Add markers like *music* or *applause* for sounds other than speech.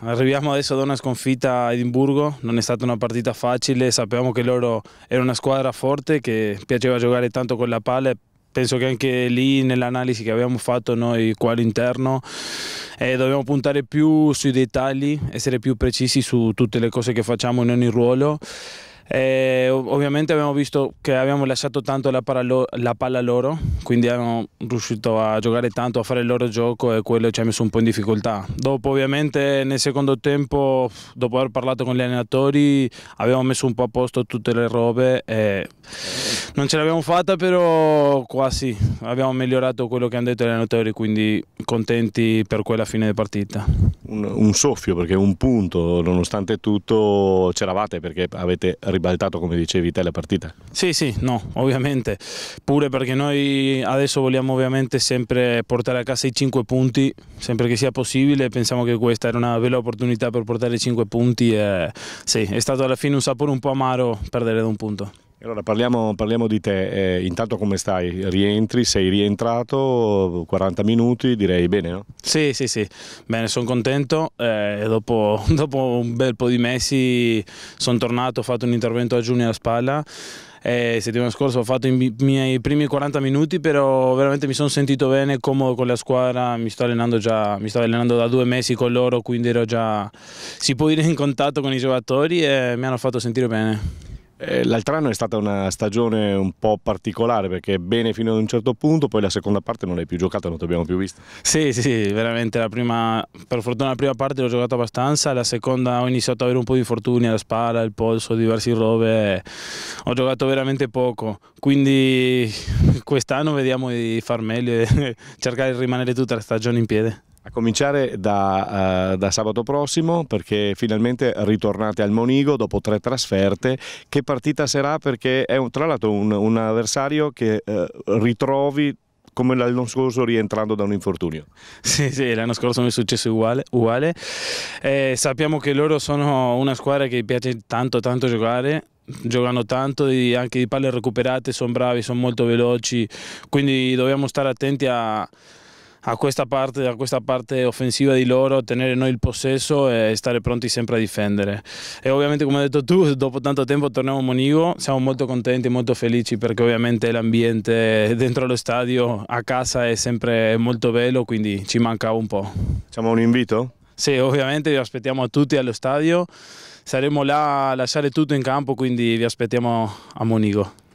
Arriviamo adesso da una sconfitta a Edimburgo, non è stata una partita facile, sapevamo che loro erano una squadra forte che piaceva giocare tanto con la palla, penso che anche lì nell'analisi che abbiamo fatto noi qua all'interno eh, dobbiamo puntare più sui dettagli, essere più precisi su tutte le cose che facciamo in ogni ruolo. Eh, ovviamente abbiamo visto che abbiamo lasciato tanto la, palla, la palla loro, quindi erano riuscito a giocare tanto, a fare il loro gioco e quello ci ha messo un po' in difficoltà. Dopo ovviamente nel secondo tempo, dopo aver parlato con gli allenatori, abbiamo messo un po' a posto tutte le robe e non ce l'abbiamo fatta, però quasi abbiamo migliorato quello che hanno detto gli allenatori, quindi contenti per quella fine di partita un, un, soffio perché un punto nonostante tutto c'eravate perché avete ribaltato come dicevi te la partita sì sì no ovviamente pure perché noi adesso vogliamo ovviamente sempre portare a casa i 5 punti sempre che sia possibile pensiamo che questa era una bella opportunità per portare i 5 punti e sì è stato alla fine un sapore un po' amaro perdere da un punto allora parliamo, parliamo, di te, eh, intanto come stai? Rientri, sei rientrato, 40 minuti direi bene no? Sì, sì, sì, bene, sono contento, eh, dopo, *laughs* dopo, un bel po' di mesi sono tornato, ho fatto un intervento a giugno alla spalla, eh, settimana scorsa ho fatto i miei primi 40 minuti, però veramente mi sono sentito bene, comodo con la squadra, mi sto allenando già, mi sto allenando da due mesi con loro, quindi ero già, si può dire, in contatto con i giocatori e mi hanno fatto sentire bene. Eh, l'altro anno è stata una stagione un po' particolare perché bene fino ad un certo punto, poi la seconda parte non l'hai più giocata, non ti abbiamo più visto. Sì, sì, sì, veramente la prima, per fortuna la prima parte l'ho giocata abbastanza, la seconda ho iniziato ad avere un po' di fortuna, alla spalla, al polso, diversi robe, ho giocato veramente poco, quindi quest'anno vediamo di far meglio e *laughs* cercare di rimanere tutta la stagione in piedi. A cominciare da, uh, da, sabato prossimo perché finalmente ritornate al Monigo dopo tre trasferte. Che partita sarà? Perché è un, tra l'altro un, un, avversario che uh, ritrovi come l'anno scorso rientrando da un infortunio. Sì, sì, l'anno scorso mi è successo uguale. uguale. Eh, sappiamo che loro sono una squadra che piace tanto tanto giocare, giocano tanto, anche di palle recuperate, sono bravi, sono molto veloci, quindi dobbiamo stare attenti a a questa, parte, a questa parte offensiva di loro, tenere noi il possesso e stare pronti sempre a difendere. E ovviamente come hai detto tu, dopo tanto tempo torniamo a Monigo, siamo molto contenti, molto felici perché ovviamente l'ambiente dentro lo stadio, a casa è sempre molto bello, quindi ci manca un po'. Facciamo un invito? Sì, ovviamente vi aspettiamo a tutti allo stadio, saremo là a lasciare tutto in campo, quindi vi aspettiamo a Monigo.